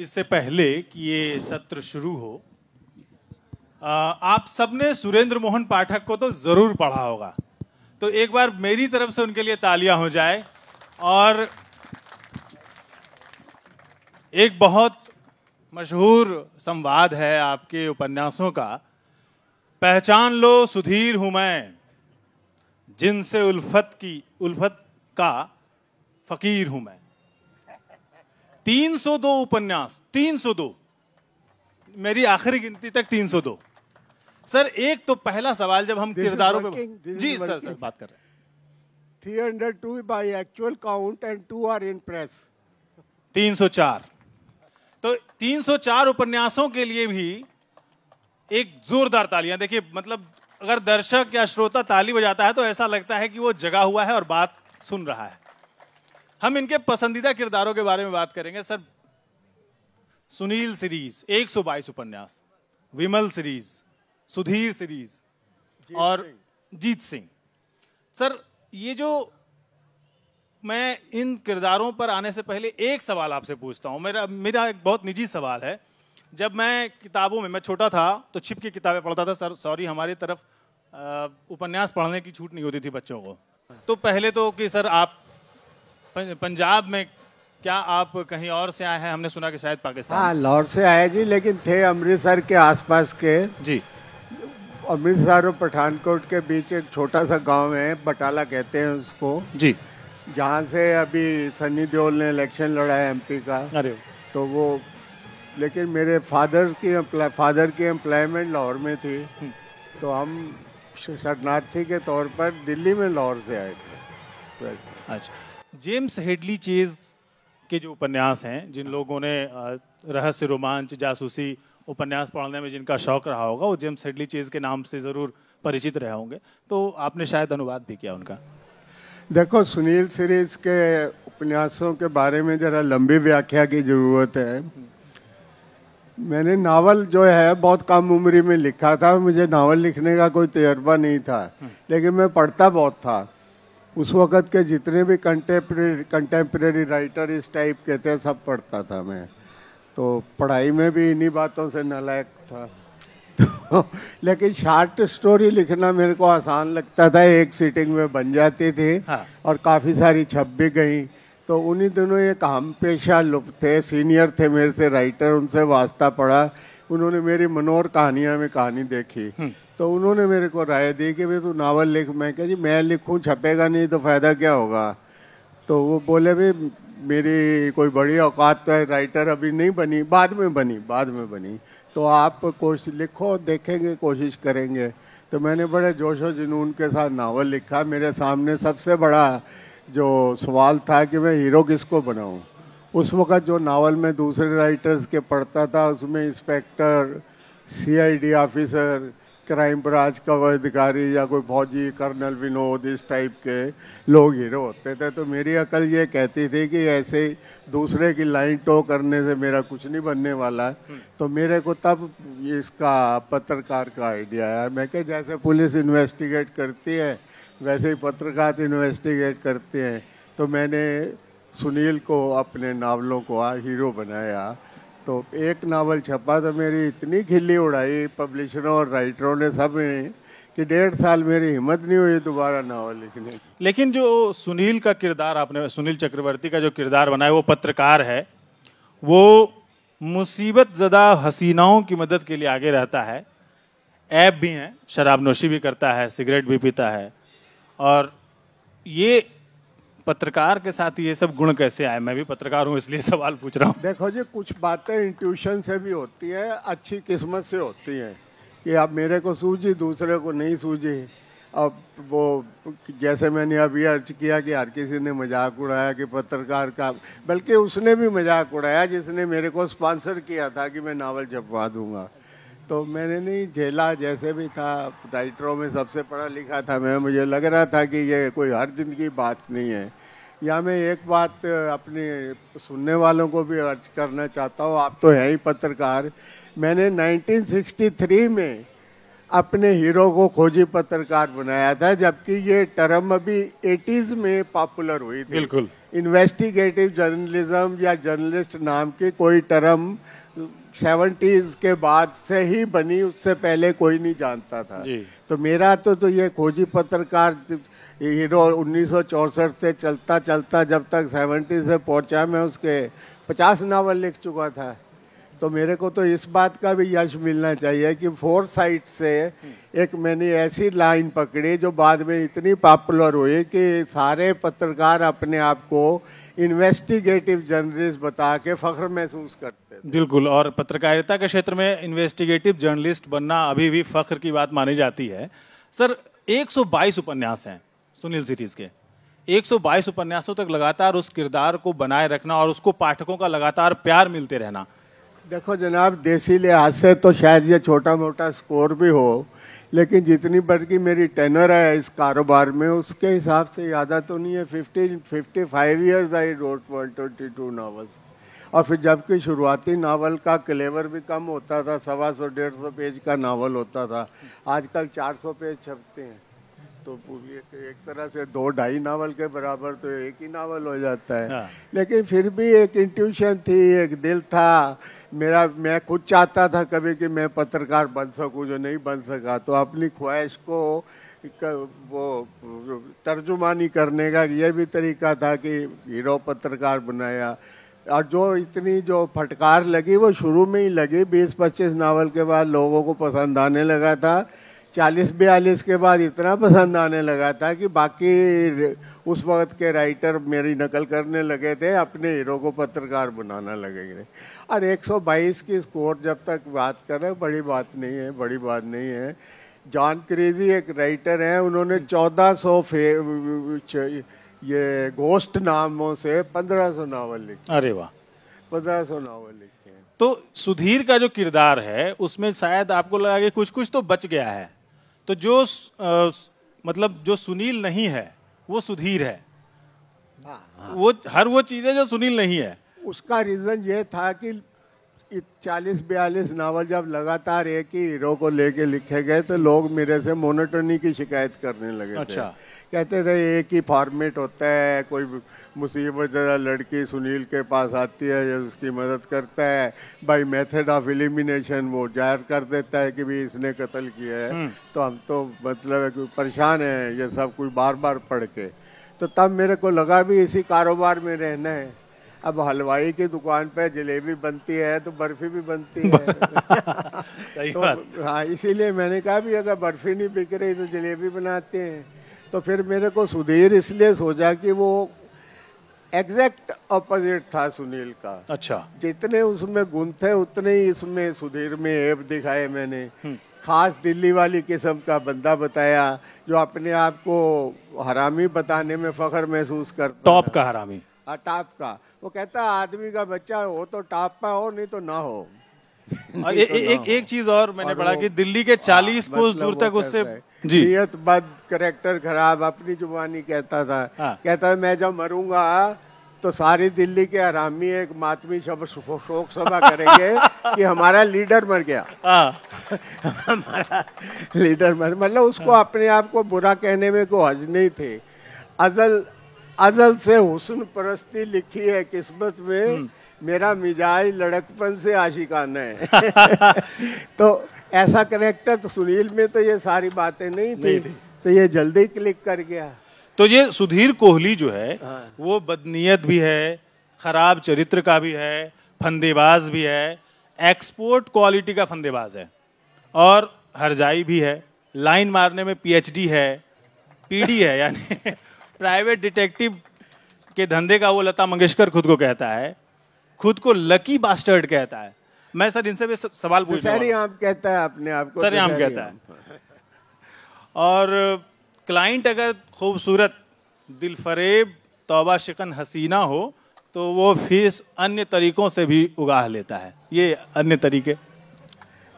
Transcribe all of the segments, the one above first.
इससे पहले कि ये सत्र शुरू हो आ, आप सबने सुरेंद्र मोहन पाठक को तो जरूर पढ़ा होगा तो एक बार मेरी तरफ से उनके लिए तालियां हो जाए और एक बहुत मशहूर संवाद है आपके उपन्यासों का पहचान लो सुधीर हूं मैं जिनसे उल्फत की उल्फत का फकीर हूं मैं 302 उपन्यास 302 मेरी आखिरी गिनती तक 302 सर एक तो पहला सवाल जब हम किरदारों पे जी सर सर बात कर रहे हैं 302 by and two are in press तीन press 304 तो 304 उपन्यासों के लिए भी एक जोरदार तालियां देखिए मतलब अगर दर्शक या श्रोता ताली बजाता है तो ऐसा लगता है कि वो जगा हुआ है और बात सुन रहा है हम इनके पसंदीदा किरदारों के बारे में बात करेंगे सर सुनील सीरीज 122 उपन्यास विमल सीरीज सुधीर सीरीज और जीत सिंह सर ये जो मैं इन किरदारों पर आने से पहले एक सवाल आपसे पूछता हूँ मेरा मेरा एक बहुत निजी सवाल है जब मैं किताबों में मैं छोटा था तो छिप की किताबें पढ़ता था सर सॉरी हमारी तरफ उपन्यास पढ़ने की छूट नहीं होती थी बच्चों को तो पहले तो कि सर आप पंजाब में क्या आप कहीं और से आए हैं हमने सुना कि शायद पाकिस्तान हाँ लाहौर से आए जी लेकिन थे अमृतसर के आसपास के जी अमृतसर और पठानकोट के बीच एक छोटा सा गांव है बटाला कहते हैं उसको जी जहाँ से अभी सनी देओल ने इलेक्शन लड़ा है एमपी का अरे तो वो लेकिन मेरे फादर की फादर की एम्प्लॉयमेंट लाहौर में थी हम्म। तो हम शरणार्थी के तौर पर दिल्ली में लाहौर से आए थे अच्छा जेम्स हेडली चेज के जो उपन्यास हैं जिन लोगों ने रहस्य रोमांच जासूसी उपन्यास पढ़ने में जिनका शौक रहा होगा वो जेम्स हेडली चेज के नाम से ज़रूर परिचित रहे होंगे तो आपने शायद अनुवाद भी किया उनका देखो सुनील सीरीज के उपन्यासों के बारे में ज़रा लंबी व्याख्या की ज़रूरत है मैंने नावल जो है बहुत कम उम्र में लिखा था मुझे नावल लिखने का कोई तजर्बा नहीं था लेकिन मैं पढ़ता बहुत था उस वक़्त के जितने भी कंटेम्प्रेरी कंटेम्प्रेरी राइटर इस टाइप के थे सब पढ़ता था मैं तो पढ़ाई में भी इन्हीं बातों से नलायक था तो लेकिन शार्ट स्टोरी लिखना मेरे को आसान लगता था एक सीटिंग में बन जाती थी हाँ। और काफ़ी सारी छप भी गई तो उन्हीं दिनों एक हम पेशा लुप्त थे सीनियर थे मेरे से राइटर उनसे वास्ता पड़ा उन्होंने मेरी मनोर कहानियाँ में कहानी देखी हम्म। तो उन्होंने मेरे को राय दी कि भाई तू नावल लिख मैं क्या जी मैं लिखूँ छपेगा नहीं तो फ़ायदा क्या होगा तो वो बोले भी मेरी कोई बड़ी औकात तो है राइटर अभी नहीं बनी बाद में बनी बाद में बनी तो आप कोशिश लिखो देखेंगे कोशिश करेंगे तो मैंने बड़े जोश व जुनून के साथ नावल लिखा मेरे सामने सबसे बड़ा जो सवाल था कि मैं हीरो किसको बनाऊं उस वक़्त जो नावल में दूसरे राइटर्स के पढ़ता था उसमें inspector CID officer crime branch का अधिकारी या कोई फौजी कर्नल विनोद इस टाइप के लोग हीरो होते थे तो मेरी अकल ये कहती थी कि ऐसे दूसरे की लाइन टो करने से मेरा कुछ नहीं बनने वाला तो मेरे को तब इसका पत्रकार का आइडिया आया मैं क्या जैसे पुलिस इन्वेस्टिगेट करती है वैसे ही पत्रकार इन्वेस्टिगेट करते हैं तो मैंने सुनील को अपने नावलों को आ हीरो बनाया तो एक नावल छपा तो मेरी इतनी खिल्ली उड़ाई पब्लिशरों और राइटरों ने सब ने कि डेढ़ साल मेरी हिम्मत नहीं हुई दोबारा नावल लिखने लेकिन जो सुनील का किरदार आपने सुनील चक्रवर्ती का जो किरदार बनाया वो पत्रकार है वो मुसीबत ज़दा हसीनाओं की मदद के लिए आगे रहता है ऐप भी हैं शराब नोशी भी करता है सिगरेट भी पीता है और ये पत्रकार के साथ ये सब गुण कैसे आए मैं भी पत्रकार हूँ इसलिए सवाल पूछ रहा हूँ देखो जी कुछ बातें इंट्यूशन से भी होती है अच्छी किस्मत से होती हैं कि आप मेरे को सूझी दूसरे को नहीं सूझी अब वो जैसे मैंने अभी अर्ज किया कि हर किसी ने मजाक उड़ाया कि पत्रकार का बल्कि उसने भी मजाक उड़ाया जिसने मेरे को स्पॉन्सर किया था कि मैं नावल छपवा दूंगा तो मैंने नहीं झेला जैसे भी था राइटरों में सबसे पढ़ा लिखा था मैं मुझे लग रहा था कि ये कोई हर दिन की बात नहीं है या मैं एक बात अपने सुनने वालों को भी अर्ज करना चाहता हूँ आप तो हैं ही पत्रकार मैंने 1963 में अपने हीरो को खोजी पत्रकार बनाया था जबकि ये टर्म अभी एटीज में पॉपुलर हुई थी बिल्कुल इन्वेस्टिगेटिव जर्नलिज्म या जर्नलिस्ट नाम की कोई टर्म सेवेंटीज के बाद से ही बनी उससे पहले कोई नहीं जानता था तो मेरा तो तो ये खोजी पत्रकार हीरो उन्नीस से चलता चलता जब तक सेवेंटी से पहुंचा मैं उसके पचास नावल लिख चुका था तो मेरे को तो इस बात का भी यश मिलना चाहिए कि फोर साइट से एक मैंने ऐसी लाइन पकड़ी जो बाद में इतनी पॉपुलर हुई कि सारे पत्रकार अपने आप को इन्वेस्टिगेटिव जर्नलिस्ट बता के फ़ख्र महसूस करते बिल्कुल और पत्रकारिता के क्षेत्र में इन्वेस्टिगेटिव जर्नलिस्ट बनना अभी भी फख्र की बात मानी जाती है सर 122 उपन्यास हैं सुनील सीरीज के 122 उपन्यासों तक लगातार उस किरदार को बनाए रखना और उसको पाठकों का लगातार प्यार मिलते रहना देखो जनाब देसी लिहाज से तो शायद ये छोटा मोटा स्कोर भी हो लेकिन जितनी बड़ी मेरी टेनर है इस कारोबार में उसके हिसाब से ज़्यादा तो नहीं है fifty fifty five years I wrote one twenty two novels और फिर जबकि शुरुआती नावल का क्लेवर भी कम होता था सवा सौ डेढ़ सौ पेज का नावल होता था आजकल चार सौ पेज छपते हैं तो एक, एक तरह से दो ढाई नावल के बराबर तो एक ही नावल हो जाता है हाँ। लेकिन फिर भी एक इंट्यूशन थी एक दिल था मेरा मैं खुद चाहता था कभी कि मैं पत्रकार बन सकूँ जो नहीं बन सका तो अपनी ख्वाहिश को वो तर्जुमानी करने का यह भी तरीका था कि हीरो पत्रकार बनाया और जो इतनी जो फटकार लगी वो शुरू में ही लगी बीस पच्चीस नावल के बाद लोगों को पसंद आने लगा था चालीस बयालीस के बाद इतना पसंद आने लगा था कि बाकी उस वक्त के राइटर मेरी नकल करने लगे थे अपने हीरो को पत्रकार बनाना लगे थे और 122 की स्कोर जब तक बात करें बड़ी बात नहीं है बड़ी बात नहीं है जॉन क्रेजी एक राइटर हैं उन्होंने 1400 सौ ये गोस्ट नामों से पंद्रह सौ नावल लिखे अरे वाह पंद्रह सौ नावल लिखे तो सुधीर का जो किरदार है उसमें शायद आपको लगा कि कुछ कुछ तो बच गया है तो जो आ, मतलब जो सुनील नहीं है वो सुधीर है हाँ। हाँ। वो हर वो चीजें जो सुनील नहीं है उसका रीजन ये था कि चालीस बयालीस नावल जब लगातार एक ही हीरो को लेके लिखे गए तो लोग मेरे से मोनोटोनी की शिकायत करने लगे अच्छा थे। कहते थे एक ही फॉर्मेट होता है कोई मुसीबत जरा लड़की सुनील के पास आती है या उसकी मदद करता है बाई मेथड ऑफ एलिमिनेशन वो जाहिर कर देता है कि भी इसने कत्ल किया है हम्म। तो हम तो मतलब परेशान है ये सब कुछ बार बार पढ़ के तो तब मेरे को लगा भी इसी कारोबार में रहना है अब हलवाई की दुकान पे जलेबी बनती है तो बर्फी भी बनती है सही तो हाँ इसीलिए मैंने कहा भी अगर बर्फी नहीं बिक रही तो जलेबी बनाते हैं तो फिर मेरे को सुधीर इसलिए सोचा कि वो एग्जैक्ट अपोजिट था सुनील का अच्छा जितने उसमें गुण थे उतने ही इसमें सुधीर में ऐप दिखाए मैंने हम्म। खास दिल्ली वाली किस्म का बंदा बताया जो अपने आप को हरामी बताने में फख्र महसूस कर टॉप का हरामी टाप का वो कहता है आदमी का बच्चा हो तो टाप का हो नहीं तो ना हो और ए, तो ए, एक एक चीज और मैंने पढ़ा कि दिल्ली के 40 हाँ, कोस मतलब दूर तक उससे जी नियत बद करेक्टर खराब अपनी जुबानी कहता था हाँ। कहता है मैं जब मरूंगा तो सारी दिल्ली के आरामी एक मातमी शब शोक सभा करेंगे कि हमारा लीडर मर गया हाँ। हमारा लीडर मर मतलब उसको अपने आप को बुरा कहने में कोई हज नहीं थे अजल अजल से हुसन परस्ती लिखी है किस्मत में हम्म। मेरा मिजाज लड़कपन से आशिकान है तो ऐसा करेक्टर तो सुनील में तो ये सारी बातें नहीं थी, नहीं थी। तो ये जल्दी क्लिक कर गया तो ये सुधीर कोहली जो है हाँ। वो बदनीयत भी है खराब चरित्र का भी है फंदेबाज भी है एक्सपोर्ट क्वालिटी का फंदेबाज है और हरजाई भी है लाइन मारने में पीएचडी है पीडी है यानी प्राइवेट डिटेक्टिव के धंधे का वो लता मंगेशकर खुद को कहता है खुद को लकी बास्टर्ड कहता है मैं सर इनसे भी सवाल पूछ रहा हूँ कहता है अपने आप को सर आम कहता है और क्लाइंट अगर खूबसूरत दिलफरेब तोबा शिकन हसीना हो तो वो फीस अन्य तरीकों से भी उगाह लेता है ये अन्य तरीके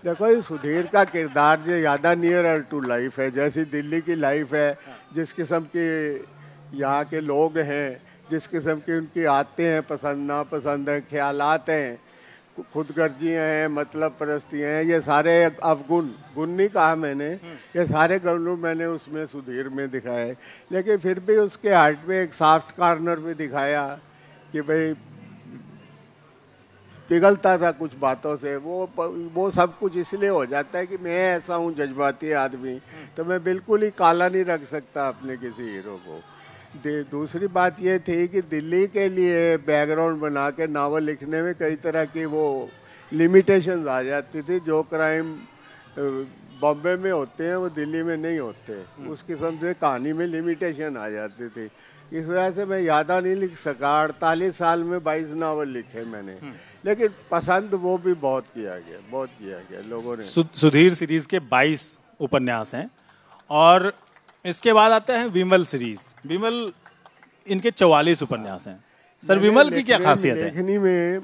देखो ये सुधीर का किरदार जो ज़्यादा नियर टू लाइफ है जैसी दिल्ली की लाइफ है जिस किस्म की यहाँ के लोग हैं जिस किस्म की उनकी आते हैं पसंद नापसंद हैं ख्याल हैं खुद गर्जियाँ हैं मतलब परस्तियाँ हैं ये सारे अवगुण गुण नहीं कहा मैंने ये सारे गुण मैंने उसमें सुधीर में दिखाए लेकिन फिर भी उसके हार्ट में एक सॉफ्ट कॉर्नर भी दिखाया कि भाई पिघलता था कुछ बातों से वो वो सब कुछ इसलिए हो जाता है कि मैं ऐसा हूँ जज्बाती आदमी तो मैं बिल्कुल ही काला नहीं रख सकता अपने किसी हीरो को दूसरी बात ये थी कि दिल्ली के लिए बैकग्राउंड बना के नावल लिखने में कई तरह की वो लिमिटेशन आ जाती थी जो क्राइम बॉम्बे में होते हैं वो दिल्ली में नहीं होते उस किस्म हम्म। से कहानी में लिमिटेशन आ जाती थी इस वजह से मैं ज़्यादा नहीं लिख सका अड़तालीस साल में बाईस नावल लिखे मैंने हम्म। लेकिन पसंद वो भी बहुत किया गया बहुत किया गया लोगों ने सुधीर सीरीज़ के बाईस उपन्यास हैं और इसके बाद आते हैं विमल सीरीज़ विमल इनके चौवालीस उपन्यास हैं सर विमल की क्या खासियत है लेखनी में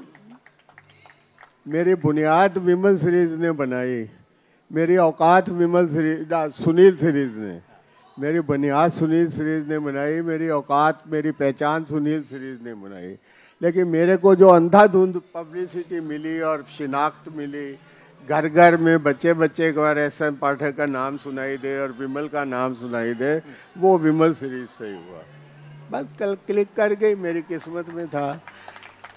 मेरी बुनियाद विमल सीरीज ने बनाई मेरी औकात विमल सीरीज सुनील सीरीज ने मेरी बुनियाद सुनील सीरीज ने बनाई मेरी औकात मेरी पहचान सुनील सीरीज ने बनाई लेकिन मेरे को जो अंधाधुंध पब्लिसिटी मिली और शिनाख्त मिली घर घर में बच्चे बच्चे एक बार एस एम पाठक का नाम सुनाई दे और विमल का नाम सुनाई दे वो विमल सीरीज से ही हुआ बस कल क्लिक कर गई मेरी किस्मत में था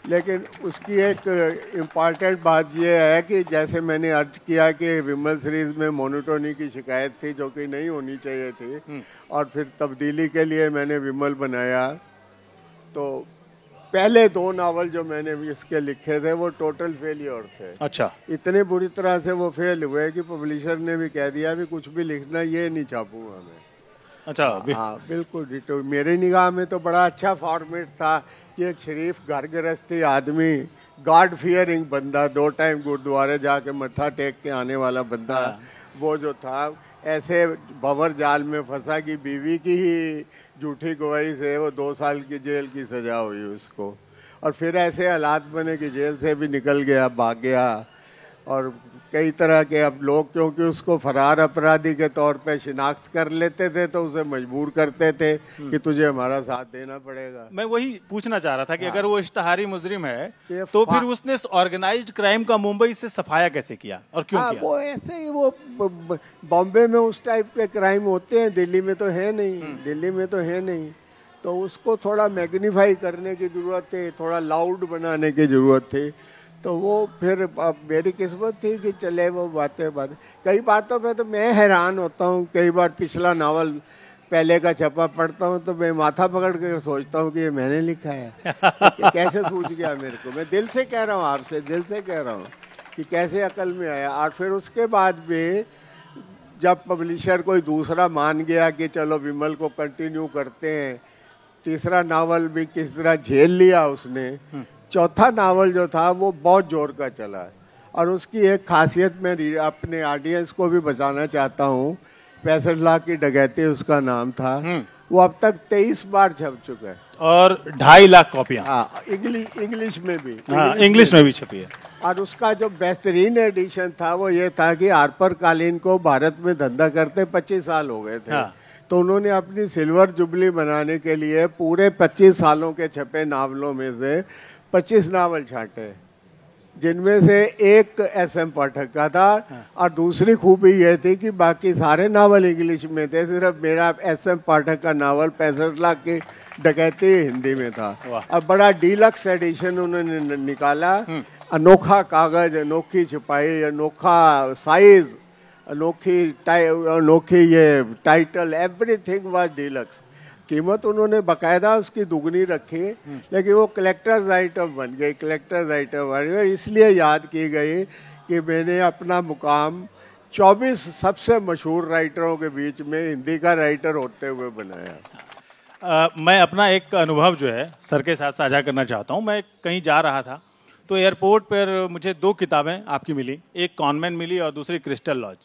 लेकिन उसकी एक इम्पॉर्टेंट बात यह है कि जैसे मैंने अर्ज किया कि विमल सीरीज में मोनोटोनी की शिकायत थी जो कि नहीं होनी चाहिए थी हम्म। और फिर तब्दीली के लिए मैंने विमल बनाया तो पहले दो नावल जो मैंने इसके लिखे थे वो टोटल फेलियर थे अच्छा इतने बुरी तरह से वो फेल हुए कि पब्लिशर ने भी कह दिया भी कुछ भी लिखना ये नहीं छापूंगा मैं अच्छा हाँ बिल्कुल तो मेरी निगाह में तो बड़ा अच्छा फॉर्मेट था कि एक शरीफ घर गृहस्थी आदमी गॉड फियरिंग बंदा दो टाइम गुरुद्वारे जाके मत्था टेक के आने वाला बंदा हाँ। वो जो था ऐसे भंवर जाल में फंसा कि बीवी की ही झूठी गवाही से वो दो साल की जेल की सज़ा हुई उसको और फिर ऐसे हालात बने कि जेल से भी निकल गया भाग गया और कई तरह के अब लोग क्योंकि उसको फरार अपराधी के तौर पे शिनाख्त कर लेते थे तो उसे मजबूर करते थे हम्म। कि तुझे हमारा साथ देना पड़ेगा मैं वही पूछना चाह रहा था कि हाँ। अगर वो इश्तहारी मुजरिम है तो फिर उसने इस ऑर्गेनाइज्ड क्राइम का मुंबई से सफाया कैसे किया और क्यों हाँ, किया? वो ऐसे ही वो बॉम्बे में उस टाइप के क्राइम होते हैं दिल्ली में तो है नहीं हम्म। दिल्ली में तो है नहीं तो उसको थोड़ा मैग्नीफाई करने की जरूरत थी थोड़ा लाउड बनाने की जरूरत थी तो वो फिर अब मेरी किस्मत थी कि चले वो बातें बात कई बातों में तो मैं हैरान होता हूँ कई बार पिछला नावल पहले का छपा पढ़ता हूँ तो मैं माथा पकड़ के सोचता हूँ कि ये मैंने लिखा है तो कैसे सूझ गया मेरे को मैं दिल से कह रहा हूँ आपसे दिल से कह रहा हूँ कि कैसे अकल में आया और फिर उसके बाद भी जब पब्लिशर कोई दूसरा मान गया कि चलो विमल को कंटिन्यू करते हैं तीसरा नावल भी किस तरह झेल लिया उसने हम्म। चौथा नावल जो था वो बहुत जोर का चला है और उसकी एक खासियत मैं अपने ऑडियंस को भी बताना चाहता हूँ पैंसठ लाख की डगैती उसका नाम था हम्म। वो अब तक तेईस बार छप चुका है और ढाई लाख कॉपियाँ हाँ, हाँ इंग्लिश इंग्लिश में भी इंग्लिश में भी छपी है और उसका जो बेहतरीन एडिशन था वो ये था कि आरपर कालीन को भारत में धंधा करते पच्चीस साल हो गए थे हाँ। तो उन्होंने अपनी सिल्वर जुबली बनाने के लिए पूरे 25 सालों के छपे नावलों में से पच्चीस नावल छाटे जिनमें से एक एस एम पाठक का था हाँ। और दूसरी खूबी यह थी कि बाकी सारे नावल इंग्लिश में थे सिर्फ मेरा एस एम पाठक का नावल पैंसठ लाख की डकैती हिंदी में था अब बड़ा डीलक्स एडिशन उन्होंने निकाला हम्म। अनोखा कागज अनोखी छिपाई अनोखा साइज अनोखी अनोखी ये टाइटल एवरीथिंग वाज डीलक्स कीमत उन्होंने बकायदा उसकी दुगनी रखी हम्म। लेकिन वो कलेक्टर्स आइटम बन गई कलेक्टर्स आइटम बन गए इसलिए याद की गई कि मैंने अपना मुकाम 24 सबसे मशहूर राइटरों के बीच में हिंदी का राइटर होते हुए बनाया आ, मैं अपना एक अनुभव जो है सर के साथ साझा करना चाहता हूँ मैं कहीं जा रहा था तो एयरपोर्ट पर मुझे दो किताबें आपकी मिली एक कॉन्वेंट मिली और दूसरी क्रिस्टल लॉज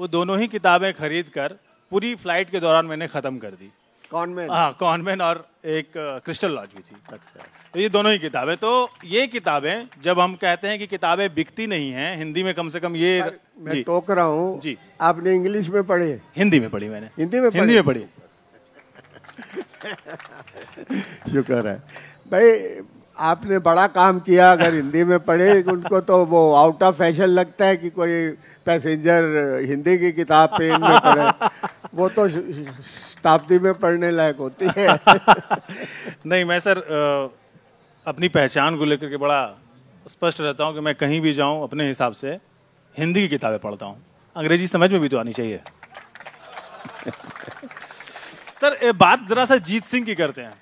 वो दोनों ही किताबें खरीद कर पूरी फ्लाइट के दौरान मैंने ख़त्म कर दी कॉनमेन हाँ कॉनमेन और एक क्रिस्टल लॉज भी थी अच्छा तो ये दोनों ही किताबें तो ये किताबें जब हम कहते हैं कि किताबें बिकती नहीं हैं हिंदी में कम से कम ये मैं टोक रहा हूँ जी आपने इंग्लिश में पढ़े हिंदी में पढ़ी मैंने हिंदी में हिंदी में पढ़ी शुक्र है भाई आपने बड़ा काम किया अगर हिंदी में पढ़े उनको तो वो आउट ऑफ फैशन लगता है कि कोई पैसेंजर हिंदी की किताब पे इनमें पढ़े वो तो शताब्दी में पढ़ने लायक होती है नहीं मैं सर अपनी पहचान को लेकर के बड़ा स्पष्ट रहता हूँ कि मैं कहीं भी जाऊँ अपने हिसाब से हिंदी की किताबें पढ़ता हूँ अंग्रेजी समझ में भी तो आनी चाहिए सर बात जरा सा जीत सिंह की करते हैं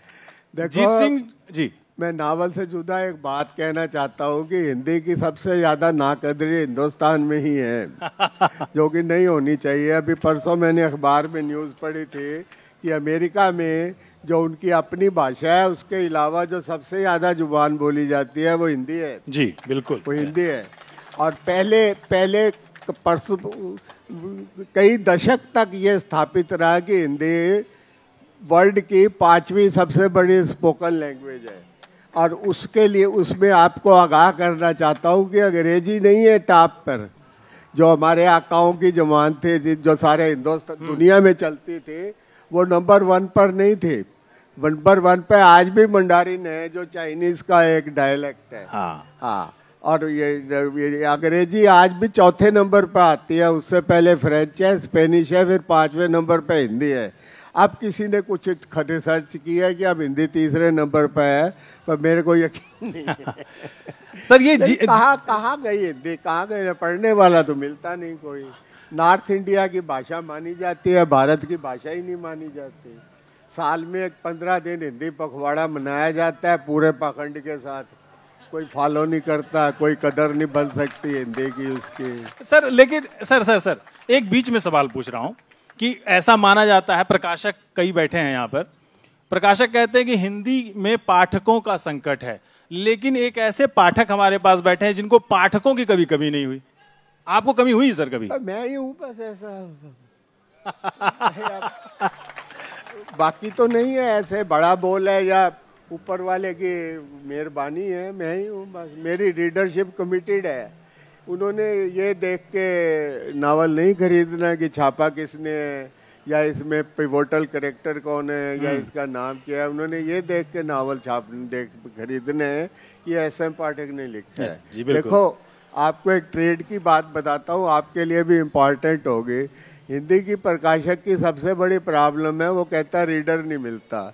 देखो, जीत सिंह जी मैं नावल से जुदा एक बात कहना चाहता हूँ कि हिंदी की सबसे ज़्यादा नाकदरी हिंदुस्तान में ही है जो कि नहीं होनी चाहिए अभी परसों मैंने अखबार में न्यूज़ पढ़ी थी कि अमेरिका में जो उनकी अपनी भाषा है उसके अलावा जो सबसे ज़्यादा जुबान बोली जाती है वो हिंदी है जी बिल्कुल वो हिंदी है और पहले पहले परसों कई दशक तक ये स्थापित रहा कि हिंदी वर्ल्ड की पांचवी सबसे बड़ी स्पोकन लैंग्वेज है और उसके लिए उसमें आपको आगाह करना चाहता हूँ कि अंग्रेजी नहीं है टॉप पर जो हमारे आकाओं की जमान थे जो सारे हिंदुस्तान हम्म। दुनिया में चलती थे वो नंबर वन पर नहीं थे नंबर वन पर आज भी मंडारिन है जो चाइनीज का एक डायलेक्ट है हाँ हाँ और ये, ये अंग्रेजी आज भी चौथे नंबर पर आती है उससे पहले फ्रेंच है स्पेनिश है फिर पांचवें नंबर पर हिंदी है अब किसी ने कुछ सर्च किया है कि अब हिंदी तीसरे नंबर पर है पर मेरे को यकीन नहीं है सर ये कहाँ कहाँ गई हिंदी कहाँ गई पढ़ने वाला तो मिलता नहीं कोई नॉर्थ इंडिया की भाषा मानी जाती है भारत की भाषा ही नहीं मानी जाती साल में एक पंद्रह दिन हिंदी पखवाड़ा मनाया जाता है पूरे पाखंड के साथ कोई फॉलो नहीं करता कोई कदर नहीं बन सकती हिंदी की उसकी सर लेकिन सर सर सर एक बीच में सवाल पूछ रहा हूँ कि ऐसा माना जाता है प्रकाशक कई बैठे हैं यहाँ पर प्रकाशक कहते हैं कि हिंदी में पाठकों का संकट है लेकिन एक ऐसे पाठक हमारे पास बैठे हैं जिनको पाठकों की कभी कभी नहीं हुई आपको कमी हुई सर कभी मैं ही हूँ बस ऐसा बाकी तो नहीं है ऐसे बड़ा बोल है या ऊपर वाले की मेहरबानी है मैं ही हूँ बस मेरी रीडरशिप कमिटेड है उन्होंने ये देख के नावल नहीं खरीदना कि छापा किसने या इसमें पिवोटल करेक्टर कौन है या हम्म। इसका नाम क्या है उन्होंने ये देख के नावल छाप देख खरीदने हैं ये एस एम पाठक ने लिखा है देखो आपको एक ट्रेड की बात बताता हूँ आपके लिए भी इम्पॉर्टेंट होगी हिंदी की प्रकाशक की सबसे बड़ी प्रॉब्लम है वो कहता रीडर नहीं मिलता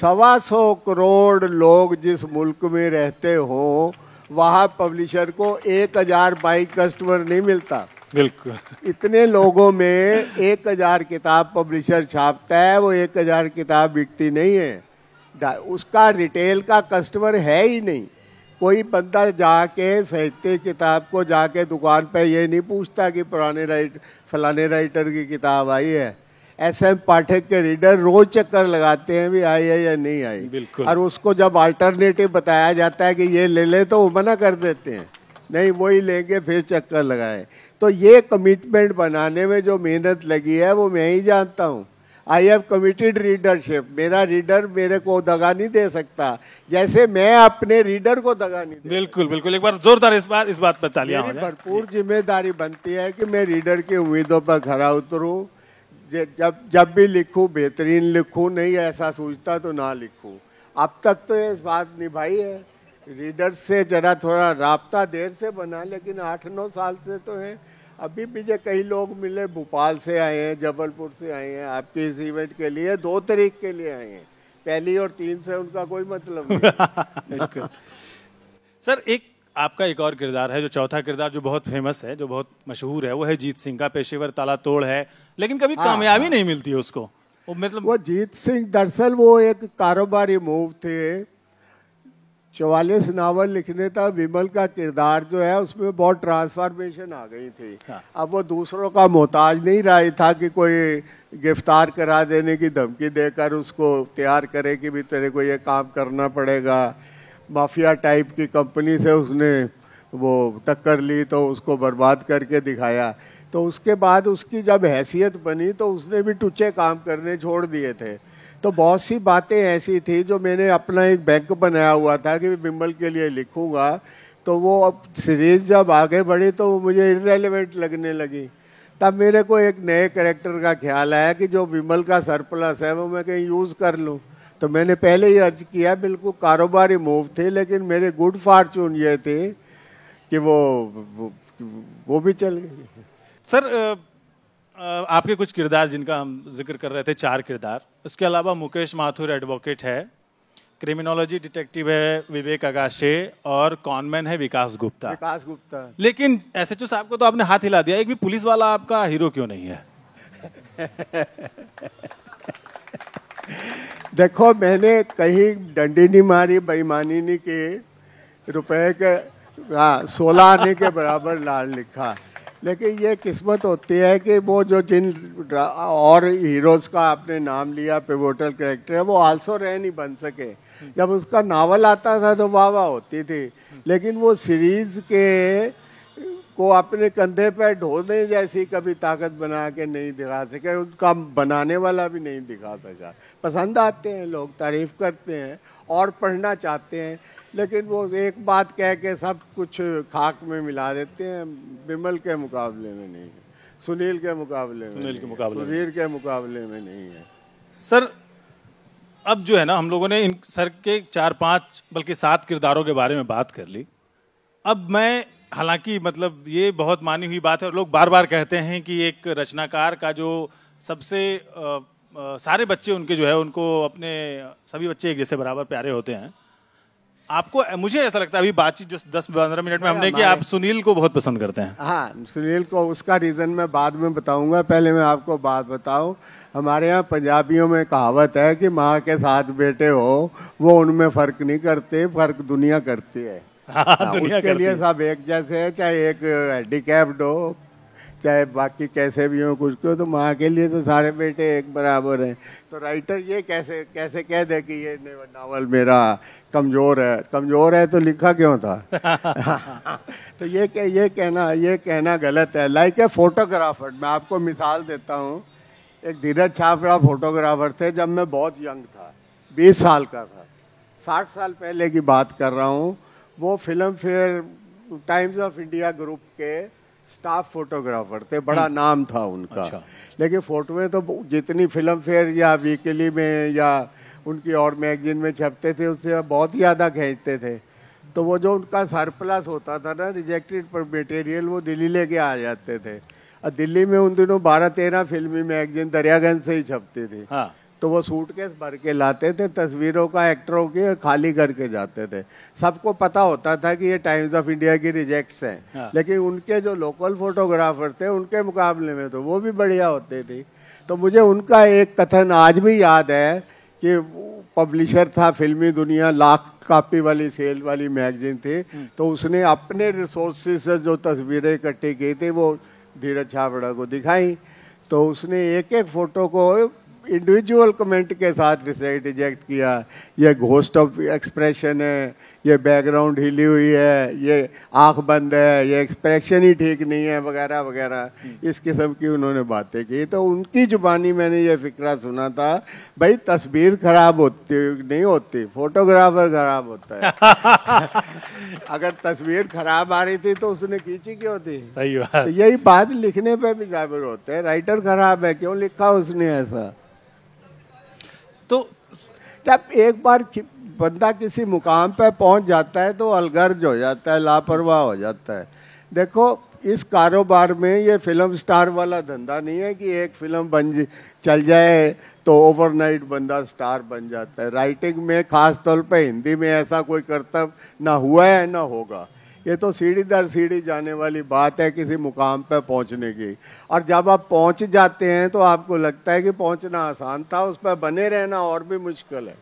सवा सौ करोड़ लोग जिस मुल्क में रहते हों वहाँ पब्लिशर को एक हजार बाई कस्टमर नहीं मिलता बिल्कुल इतने लोगों में एक हजार किताब पब्लिशर छापता है वो एक हजार किताब बिकती नहीं है उसका रिटेल का कस्टमर है ही नहीं कोई बंदा जाके साहित्य किताब को जाके दुकान पे ये नहीं पूछता कि पुराने राइट फलाने राइटर की किताब आई है एस एम पाठक के रीडर रोज चक्कर लगाते हैं भी आई है या नहीं आई बिल्कुल और उसको जब अल्टरनेटिव बताया जाता है कि ये ले ले तो वो मना कर देते हैं नहीं वही लेंगे फिर चक्कर लगाए तो ये कमिटमेंट बनाने में जो मेहनत लगी है वो मैं ही जानता हूँ आई हैव कमिटेड रीडरशिप मेरा रीडर मेरे को दगा नहीं दे सकता जैसे मैं अपने रीडर को दगा नहीं दे बिल्कुल बिल्कुल एक बार जोरदार इस बात इस बात पर भरपूर जिम्मेदारी बनती है कि मैं रीडर की उम्मीदों पर खरा उतरूँ जब जब भी लिखूं बेहतरीन लिखूं नहीं ऐसा सोचता तो ना लिखूं अब तक तो ये बात निभाई है रीडर से जरा थोड़ा रबता देर से बना लेकिन आठ नौ साल से तो है अभी मुझे कई लोग मिले भोपाल से आए हैं जबलपुर से आए हैं आपके इस इवेंट के लिए दो तारीख के लिए आए हैं पहली और तीन से उनका कोई मतलब नहीं सर एक आपका एक और किरदार है जो चौथा किरदार जो बहुत फेमस है जो बहुत मशहूर है वो है जीत सिंह का पेशेवर ताला तोड़ है लेकिन कभी हाँ, कामयाबी हाँ। नहीं मिलती उसको वो मतलब वो जीत सिंह दरअसल वो एक कारोबारी मूव थे चौवालीस नावल लिखने तक विमल का किरदार जो है उसमें बहुत ट्रांसफॉर्मेशन आ गई थी हाँ। अब वो दूसरों का मोहताज नहीं रहा था कि कोई गिरफ्तार करा देने की धमकी देकर उसको तैयार करे कि भी तेरे को ये काम करना पड़ेगा माफिया टाइप की कंपनी से उसने वो टक्कर ली तो उसको बर्बाद करके दिखाया तो उसके बाद उसकी जब हैसियत बनी तो उसने भी टुच्चे काम करने छोड़ दिए थे तो बहुत सी बातें ऐसी थी जो मैंने अपना एक बैंक बनाया हुआ था कि बिम्बल के लिए लिखूँगा तो वो अब सीरीज़ जब आगे बढ़ी तो मुझे इनरेलीवेंट लगने लगी तब मेरे को एक नए करेक्टर का ख्याल आया कि जो विमल का सरप्लस है वो मैं कहीं यूज़ कर लूँ तो मैंने पहले ही अर्ज किया बिल्कुल कारोबारी मूव थे लेकिन मेरे गुड फॉर्चून ये थे कि वो वो, भी चल गए सर आपके कुछ किरदार जिनका हम जिक्र कर रहे थे चार किरदार उसके अलावा मुकेश माथुर एडवोकेट है क्रिमिनोलॉजी डिटेक्टिव है विवेक अगाशे और कॉनमैन है विकास गुप्ता विकास गुप्ता लेकिन एस एच साहब को तो आपने हाथ हिला दिया एक भी पुलिस वाला आपका हीरो क्यों नहीं है देखो मैंने कहीं डंडी नहीं मारी बेईमानी नहीं की रुपए के हाँ सोलह आने के बराबर लाल लिखा लेकिन ये किस्मत होती है कि वो जो जिन और हीरोज़ का आपने नाम लिया पिवोटल करेक्टर है वो आल्सो रह नहीं बन सके जब उसका नावल आता था तो वाह वाह होती थी लेकिन वो सीरीज़ के को अपने कंधे पर ढोने जैसी कभी ताकत बना के नहीं दिखा सके उनका बनाने वाला भी नहीं दिखा सका पसंद आते हैं लोग तारीफ़ करते हैं और पढ़ना चाहते हैं लेकिन वो एक बात कह के सब कुछ खाक में मिला देते हैं बिमल के मुकाबले में नहीं है सुनील के मुकाबले में सुनील के मुकाबले सुधीर के मुकाबले में नहीं है सर अब जो है ना हम लोगों ने इन सर के चार पाँच बल्कि सात किरदारों के बारे में बात कर ली अब मैं हालांकि मतलब ये बहुत मानी हुई बात है और लोग बार बार कहते हैं कि एक रचनाकार का जो सबसे आ, आ, सारे बच्चे उनके जो है उनको अपने सभी बच्चे एक जैसे बराबर प्यारे होते हैं आपको मुझे ऐसा लगता है अभी बातचीत जो दस पंद्रह मिनट में हमने की आप सुनील को बहुत पसंद करते हैं हाँ सुनील को उसका रीज़न मैं बाद में बताऊंगा पहले मैं आपको बात बताऊं हमारे यहाँ पंजाबियों में कहावत है कि माँ के साथ बेटे हो वो उनमें फ़र्क नहीं करते फ़र्क दुनिया करती है हाँ, हाँ उसके लिए सब एक जैसे है चाहे एक हैंडीकैप्ड हो चाहे बाकी कैसे भी हो कुछ क्यों तो माँ के लिए तो सारे बेटे एक बराबर हैं तो राइटर ये कैसे कैसे कह दे कि ये नावल मेरा कमज़ोर है कमज़ोर है तो लिखा क्यों था तो ये कह, ये कहना ये कहना गलत है लाइक ए फोटोग्राफर मैं आपको मिसाल देता हूँ एक धीरज छापरा फोटोग्राफर थे जब मैं बहुत यंग था बीस साल का था साठ साल पहले की बात कर रहा हूँ वो Filmfare Times of India group के स्टाफ फोटोग्राफर थे बड़ा हम्म। नाम था उनका अच्छा। लेकिन फोटोएं तो जितनी फिल्म फेयर या वीकली में या उनकी और मैगजीन में छपते थे उससे बहुत ज़्यादा खींचते थे तो वो जो उनका सरप्लस होता था ना रिजेक्टेड मटेरियल वो दिल्ली लेके आ जाते थे और दिल्ली में उन दिनों बारह तेरह फिल्मी मैगजीन दरियागंज से ही छपती थी हाँ। तो वो सूटकेस भर के लाते थे तस्वीरों का एक्टरों की खाली करके जाते थे सबको पता होता था कि ये टाइम्स ऑफ इंडिया की रिजेक्ट्स हैं हाँ। लेकिन उनके जो लोकल फोटोग्राफर थे उनके मुकाबले में तो वो भी बढ़िया होते थे तो मुझे उनका एक कथन आज भी याद है कि पब्लिशर था फिल्मी दुनिया लाख कापी वाली सेल वाली मैगजीन थी हम्म। तो उसने अपने रिसोर्सेज से जो तस्वीरें इकट्ठी की थी वो धीरज छाबड़ा को दिखाई तो उसने एक एक फ़ोटो को इंडिविजुअल कमेंट के साथ रिजेक्ट किया ये घोस्ट ऑफ एक्सप्रेशन है ये बैकग्राउंड हिली हुई है ये आंख बंद है ये एक्सप्रेशन ही ठीक नहीं है वगैरह वगैरह हम्म। इस किस्म की उन्होंने बातें की तो उनकी जुबानी मैंने ये फिक्रा सुना था भाई तस्वीर खराब होती नहीं होती फोटोग्राफर खराब होता है अगर तस्वीर खराब आ रही थी तो उसने खींची क्यों थी सही बात तो यही बात लिखने पर भी जाबिर होते हैं राइटर खराब है क्यों लिखा उसने ऐसा जब एक बार बंदा किसी मुकाम पर पहुंच जाता है तो अलगर्ज हो जाता है लापरवाह हो जाता है देखो इस कारोबार में ये फिल्म स्टार वाला धंधा नहीं है कि एक फिल्म बन चल जाए तो ओवरनाइट बंदा स्टार बन जाता है राइटिंग में ख़ास तौर पे हिंदी में ऐसा कोई कर्तव्य ना हुआ है ना होगा ये तो सीढ़ी दर सीढ़ी जाने वाली बात है किसी मुकाम पर पहुंचने की और जब आप पहुंच जाते हैं तो आपको लगता है कि पहुंचना आसान था उस पर बने रहना और भी मुश्किल है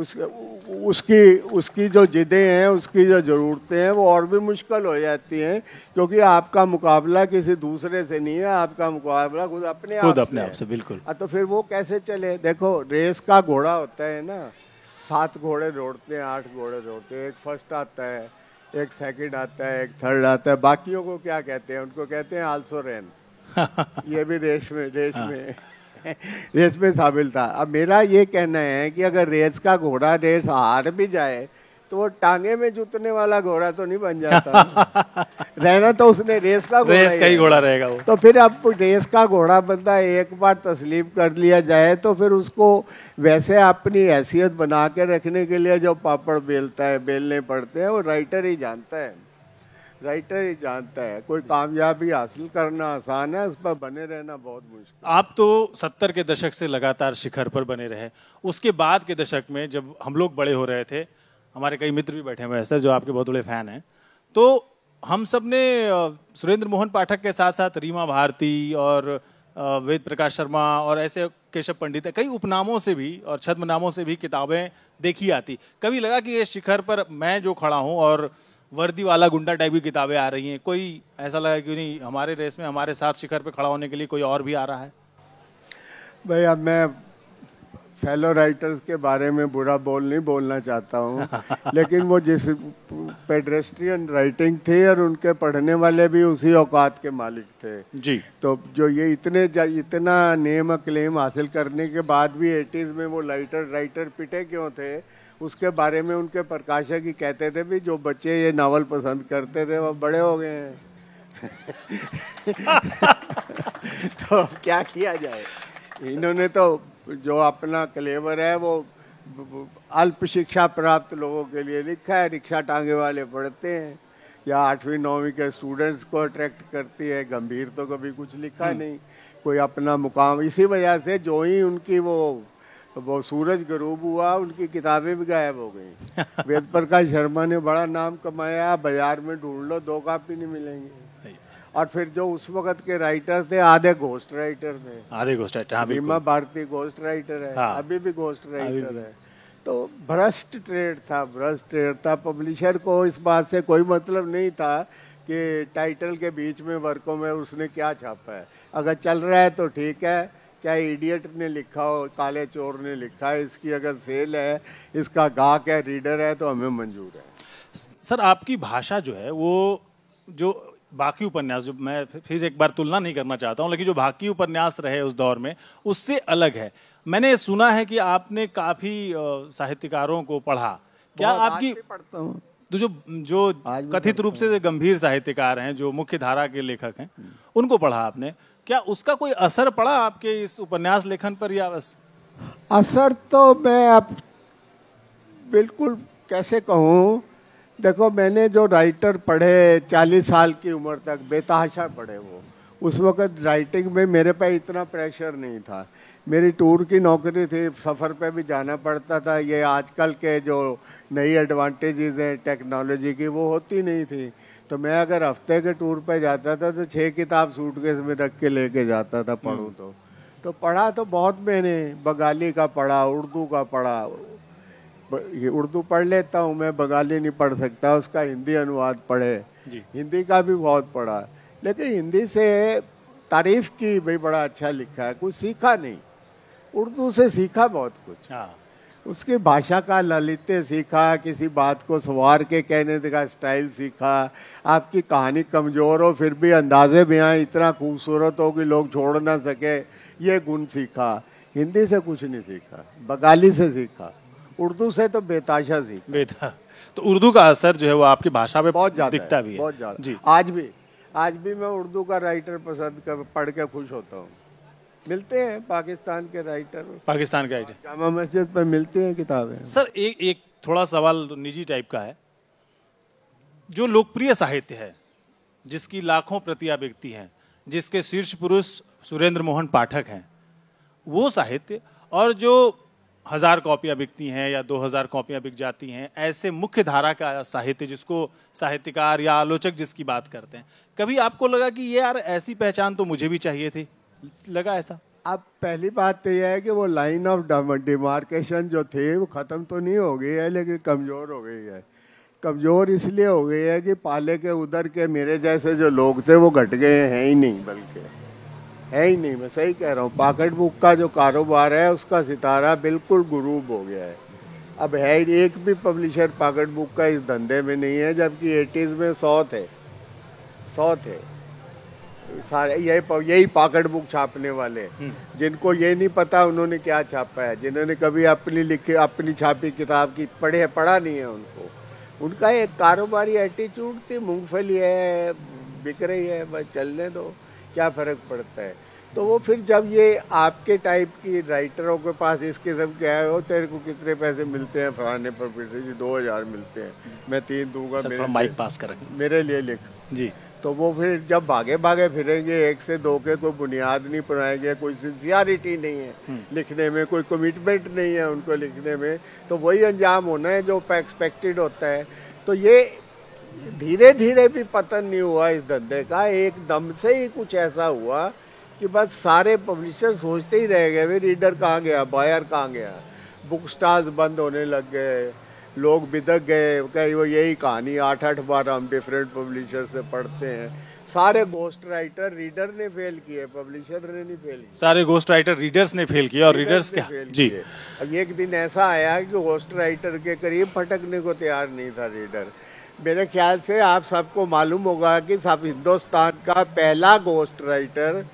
उस उसकी उसकी जो जिदें हैं उसकी जो ज़रूरतें हैं वो और भी मुश्किल हो जाती हैं क्योंकि आपका मुकाबला किसी दूसरे से नहीं है आपका मुकाबला खुद अपने खुद अपने आप से बिल्कुल हाँ, तो फिर वो कैसे चले देखो रेस का घोड़ा होता है ना सात घोड़े दौड़ते हैं आठ घोड़े दौड़ते हैं एक फर्स्ट आता है एक सेकंड आता है एक थर्ड आता है बाकियों को क्या कहते हैं उनको कहते हैं आल्सो रेन ये भी रेस में रेस हाँ। में रेस में शामिल था अब मेरा ये कहना है कि अगर रेस का घोड़ा रेस हार भी जाए तो वो टांगे में जुतने वाला घोड़ा तो नहीं बन जाता रहना तो उसने रेस का रेस का ही घोड़ा रहेगा वो तो फिर अब रेस का घोड़ा बंदा एक बार तस्लीम कर लिया जाए तो फिर उसको वैसे अपनी हैसियत बना के रखने के लिए जो पापड़ बेलता है बेलने पड़ते हैं वो राइटर ही जानता है राइटर ही जानता है कोई कामयाबी हासिल करना आसान है उस पर बने रहना बहुत मुश्किल आप तो सत्तर के दशक से लगातार शिखर पर बने रहे उसके बाद के दशक में जब हम लोग बड़े हो रहे थे हमारे कई मित्र भी बैठे हुए हैं सर जो आपके बहुत बड़े फैन हैं तो हम सब ने सुरेंद्र मोहन पाठक के साथ साथ रीमा भारती और वेद प्रकाश शर्मा और ऐसे केशव पंडित है कई उपनामों से भी और छद्म नामों से भी किताबें देखी आती कभी लगा कि ये शिखर पर मैं जो खड़ा हूँ और वर्दी वाला गुंडा टाइप की किताबें आ रही हैं कोई ऐसा लगा कि नहीं हमारे रेस में हमारे साथ शिखर पर खड़ा होने के लिए कोई और भी आ रहा है भैया मैं फेलो राइटर्स के बारे में बुरा बोल नहीं बोलना चाहता हूँ लेकिन वो जिस पेड्रेस्ट्रियन राइटिंग थी और उनके पढ़ने वाले भी उसी औकात के मालिक थे जी तो जो ये इतने इतना नेम क्लेम हासिल करने के बाद भी एटीज़ में वो लाइटर राइटर पिटे क्यों थे उसके बारे में उनके प्रकाशक ही कहते थे भी जो बच्चे ये नावल पसंद करते थे वह बड़े हो गए हैं तो क्या किया जाए इन्होंने तो जो अपना कलेवर है वो अल्प शिक्षा प्राप्त लोगों के लिए लिखा है रिक्शा टांगे वाले पढ़ते हैं या आठवीं नौवीं के स्टूडेंट्स को अट्रैक्ट करती है गंभीर तो कभी कुछ लिखा हम्म। नहीं कोई अपना मुकाम इसी वजह से जो ही उनकी वो वो सूरज गरूब हुआ उनकी किताबें भी गायब हो गई वेद प्रकाश शर्मा ने बड़ा नाम कमाया बाजार में ढूंढ लो दो कापी नहीं मिलेंगे और फिर जो उस वक्त के राइटर थे आधे गोस्ट राइटर थे आधे गोस्ट राइटर हाँ बीमा भारती गोस्ट राइटर है हाँ, अभी भी गोस्ट राइटर है तो भ्रष्ट ट्रेड था भ्रष्ट ट्रेड था पब्लिशर को इस बात से कोई मतलब नहीं था कि टाइटल के बीच में वर्कों में उसने क्या छापा है अगर चल रहा है तो ठीक है चाहे इडियट ने लिखा हो काले चोर ने लिखा है इसकी अगर सेल है इसका गाहक है रीडर है तो हमें मंजूर है सर आपकी भाषा जो है वो जो बाकी उपन्यास जो मैं फिर एक बार तुलना नहीं करना चाहता हूँ लेकिन जो बाकी उपन्यास रहे उस दौर में उससे अलग है मैंने सुना है कि आपने काफ़ी साहित्यकारों को पढ़ा क्या आपकी पढ़ता हूँ तो जो जो कथित रूप से गंभीर साहित्यकार हैं जो मुख्य धारा के लेखक हैं उनको पढ़ा आपने क्या उसका कोई असर पड़ा आपके इस उपन्यास लेखन पर या बस असर तो मैं अब बिल्कुल कैसे कहूँ देखो मैंने जो राइटर पढ़े चालीस साल की उम्र तक बेतहाशा पढ़े वो उस वक्त राइटिंग में मेरे पे इतना प्रेशर नहीं था मेरी टूर की नौकरी थी सफ़र पे भी जाना पड़ता था ये आजकल के जो नई एडवांटेजेस हैं टेक्नोलॉजी की वो होती नहीं थी तो मैं अगर हफ्ते के टूर पे जाता था तो छः किताब सूटकेस में रख के लेके जाता था पढ़ूँ हम्म। तो तो पढ़ा तो बहुत मैंने बंगाली का पढ़ा उर्दू का पढ़ा ये उर्दू पढ़ लेता हूँ मैं बंगाली नहीं पढ़ सकता उसका हिंदी अनुवाद पढ़े हिंदी का भी बहुत पढ़ा लेकिन हिंदी से तारीफ की भाई बड़ा अच्छा लिखा है कुछ सीखा नहीं उर्दू से सीखा बहुत कुछ हाँ। उसकी भाषा का ललित्य सीखा किसी बात को संवार के कहने का स्टाइल सीखा आपकी कहानी कमज़ोर हो फिर भी अंदाजे भी आए इतना खूबसूरत हो कि लोग छोड़ ना सके ये गुण सीखा हिंदी से कुछ नहीं सीखा बंगाली से सीखा उर्दू से तो बेताशा सी बेता तो उर्दू का असर जो है वो आपकी भाषा में बहुत ज्यादा दिखता है, भी है बहुत ज्यादा जी आज भी आज भी मैं उर्दू का राइटर पसंद कर पढ़ के खुश होता हूँ मिलते हैं पाकिस्तान के राइटर पाकिस्तान के राइटर जामा मस्जिद पर मिलती हैं किताबें सर एक एक थोड़ा सवाल निजी टाइप का है जो लोकप्रिय साहित्य है जिसकी लाखों प्रतियां बिकती हैं जिसके शीर्ष पुरुष सुरेंद्र मोहन पाठक हैं वो साहित्य और जो हज़ार कॉपियाँ बिकती हैं या दो हज़ार कॉपियाँ बिक जाती हैं ऐसे मुख्य धारा का साहित्य जिसको साहित्यकार या आलोचक जिसकी बात करते हैं कभी आपको लगा कि ये यार ऐसी पहचान तो मुझे भी चाहिए थी लगा ऐसा अब पहली बात तो यह है कि वो लाइन ऑफ डिमार्केशन जो थी वो ख़त्म तो नहीं हो गई है लेकिन कमज़ोर हो गई है कमज़ोर इसलिए हो गई है कि पाले के उधर के मेरे जैसे जो लोग थे वो घट गए हैं ही नहीं बल्कि है ही नहीं मैं सही कह रहा हूँ पॉकेट बुक का जो कारोबार है उसका सितारा बिल्कुल गुरूब हो गया है अब है एक भी पब्लिशर पाकेट बुक का इस धंधे में नहीं है जबकि एटीज़ में सौ थे सौ थे सारे यही यही पाकेट बुक छापने वाले हम्म। जिनको ये नहीं पता उन्होंने क्या छापा है जिन्होंने कभी अपनी लिखी अपनी छापी किताब की पढ़े पढ़ा नहीं है उनको उनका एक कारोबारी एटीट्यूड थी मूँगफली है बिक रही है बस चलने दो क्या फ़र्क पड़ता है तो वो फिर जब ये आपके टाइप की राइटरों के पास इस किस्म के आए हो तेरे को कितने पैसे मिलते हैं फलाने पर फिर जी दो हज़ार मिलते हैं मैं तीन दूंगा मेरे माइक पास करें मेरे लिए लिख जी तो वो फिर जब भागे भागे फिरेंगे एक से दो के कोई बुनियाद नहीं बनाएंगे कोई सिंसियरिटी नहीं है हम्म। लिखने में कोई कमिटमेंट नहीं है उनको लिखने में तो वही अंजाम होना है जो एक्सपेक्टेड होता है तो ये धीरे धीरे भी पतन नहीं हुआ इस धंधे का एकदम से ही कुछ ऐसा हुआ कि बस सारे पब्लिशर सोचते ही रह गए रीडर कहाँ गया बायर कहाँ गया बुक स्टार्स बंद होने लग गए लोग बिदक गए कहीं वो यही कहानी आठ आठ बार हम डिफरेंट पब्लिशर से पढ़ते हैं सारे गोस्ट राइटर रीडर ने फेल किए पब्लिशर ने नहीं फेल किया सारे गोस्ट राइटर रीडर्स ने फेल किया और रीडर्स क्या जी अब एक दिन ऐसा आया कि गोस्ट राइटर के करीब फटकने को तैयार नहीं था रीडर मेरे ख्याल से आप सबको मालूम होगा कि सब हिंदुस्तान का पहला गोस्ट राइटर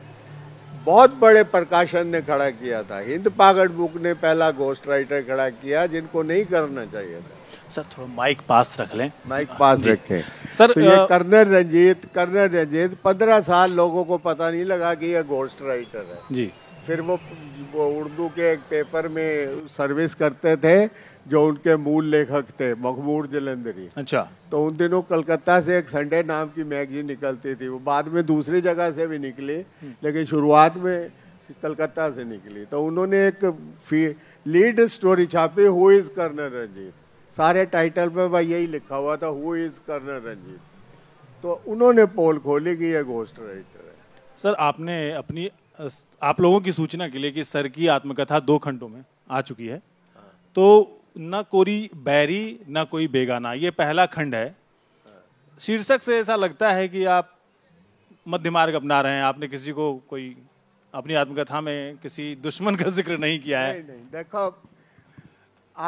बहुत बड़े प्रकाशन ने खड़ा किया था हिंद पागड़ बुक ने पहला गोस्ट राइटर खड़ा किया जिनको नहीं करना चाहिए था सर थोड़ा माइक पास रख लें माइक पास रखें सर तो ये कर्नल रंजीत कर्नल रंजीत पंद्रह साल लोगों को पता नहीं लगा कि ये गोस्ट राइटर है जी फिर वो, वो उर्दू के एक पेपर में सर्विस करते थे जो उनके मूल लेखक थे मखमूर जलंधरी अच्छा तो उन दिनों कलकत्ता से एक संडे नाम की मैगजीन निकलती थी वो बाद में दूसरी जगह से भी निकली हम्म। लेकिन शुरुआत में कलकत्ता से निकली तो उन्होंने एक लीड स्टोरी छापी हु इज़ कर्नल रंजीत सारे टाइटल में भाई यही लिखा हुआ था हु इज़ कर्नल रंजीत तो उन्होंने पोल खोली कि यह गोस्ट राइटर है सर आपने अपनी आप लोगों की सूचना के लिए कि सर की आत्मकथा दो खंडों में आ चुकी है तो न कोई बैरी न कोई बेगाना ये पहला खंड है शीर्षक से ऐसा लगता है कि आप मध्य मार्ग अपना रहे हैं आपने किसी को कोई अपनी आत्मकथा में किसी दुश्मन का जिक्र नहीं किया है नहीं, नहीं, देखो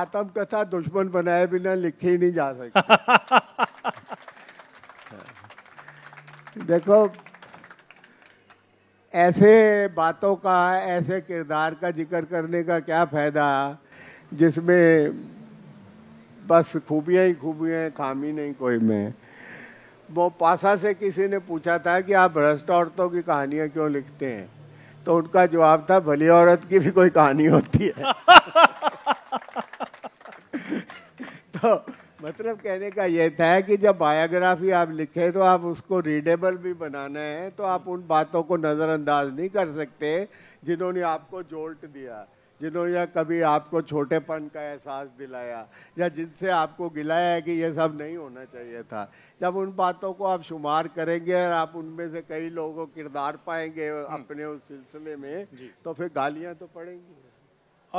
आत्मकथा दुश्मन बनाए बिना लिखी नहीं जा सकती देखो ऐसे बातों का ऐसे किरदार का जिक्र करने का क्या फ़ायदा जिसमें बस खूबियाँ ही खूबियाँ खामी नहीं कोई में वो पासा से किसी ने पूछा था कि आप भ्रष्ट औरतों की कहानियाँ क्यों लिखते हैं तो उनका जवाब था भली औरत की भी कोई कहानी होती है तो मतलब कहने का यह था कि जब बायोग्राफी आप लिखे तो आप उसको रीडेबल भी बनाना है तो आप उन बातों को नज़रअंदाज नहीं कर सकते जिन्होंने आपको जोल्ट दिया जिन्होंने कभी आपको छोटेपन का एहसास दिलाया या जिनसे आपको गिलाया है कि ये सब नहीं होना चाहिए था जब उन बातों को आप शुमार करेंगे और आप उनमें से कई लोगों किरदार पाएंगे हम्म। अपने उस सिलसिले में तो फिर गालियाँ तो पड़ेंगी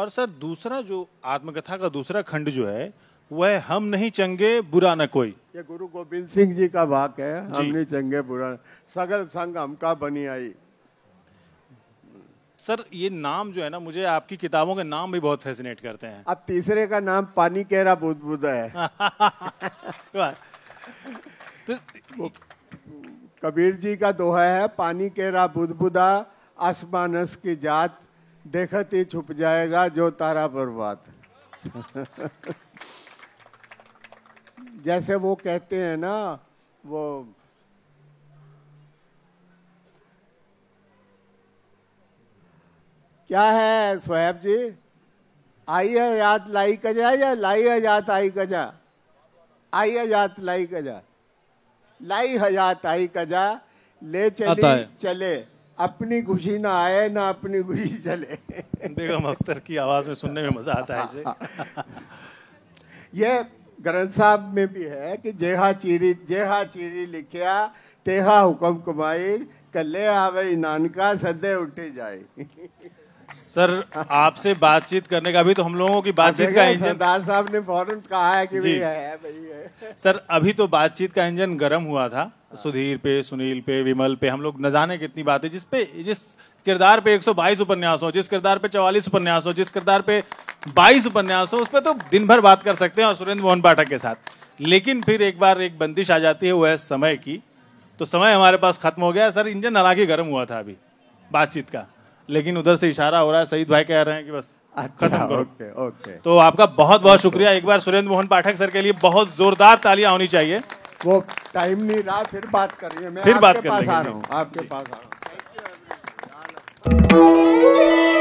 और सर दूसरा जो आत्मकथा का दूसरा खंड जो है वह हम नहीं चंगे बुरा न कोई ये गुरु गोविंद सिंह जी का वाक है हम नहीं चंगे बुरा सगल संग हमका बनी आई सर ये नाम जो है ना मुझे आपकी किताबों के नाम भी बहुत फैसिनेट करते हैं अब तीसरे का नाम पानी केरा बुद्ध बुद्ध है तो कबीर जी का दोहा है पानी केरा बुद्ध बुदा आसमानस की जात देखते ही छुप जाएगा जो तारा बर्बाद जैसे वो कहते हैं ना वो क्या है सोहेब जी आई आजाद लाई कजा या लाई आजाद आई कजा आई आजाद लाई कजा लाई हजात आई कजा ले चले चले अपनी खुशी ना आए ना अपनी खुशी चले बेगम अख्तर की आवाज में सुनने में मजा आता है इसे ये ग्रंथ साहब में भी है कि जेहा चीरी जेहा चीरी लिखिया तेहा हुक्म कमाई कल्ले आवे नानका सदे उठे जाए सर आपसे बातचीत करने का भी तो हम लोगों की बातचीत का इंजन साहब ने फौरन कहा है कि जी है भाई है। सर अभी तो बातचीत का इंजन गर्म हुआ था सुधीर पे सुनील पे विमल पे हम लोग न जाने कितनी बातें जिस पे जिस किरदार पे 122 उपन्यास हो जिस किरदार पे 44 उपन्यास हो जिस किरदार पे 22 उपन्यास हो उस पर तो दिन भर बात कर सकते हैं और सुरेंद्र मोहन पाठक के साथ लेकिन फिर एक बार एक बंदिश आ जाती है वो है समय की तो समय हमारे पास खत्म हो गया सर इंजन हालांकि गर्म हुआ था अभी बातचीत का लेकिन उधर से इशारा हो रहा है सईद भाई कह रहे हैं कि बस अच्छा, खत्म करो ओके, ओके तो आपका बहुत बहुत शुक्रिया एक बार सुरेंद्र मोहन पाठक सर के लिए बहुत जोरदार तालियां होनी चाहिए वो टाइम नहीं रहा फिर बात करिए मैं फिर बात कर पास आ रहा हूँ आपके पास आ रहा हूँ Música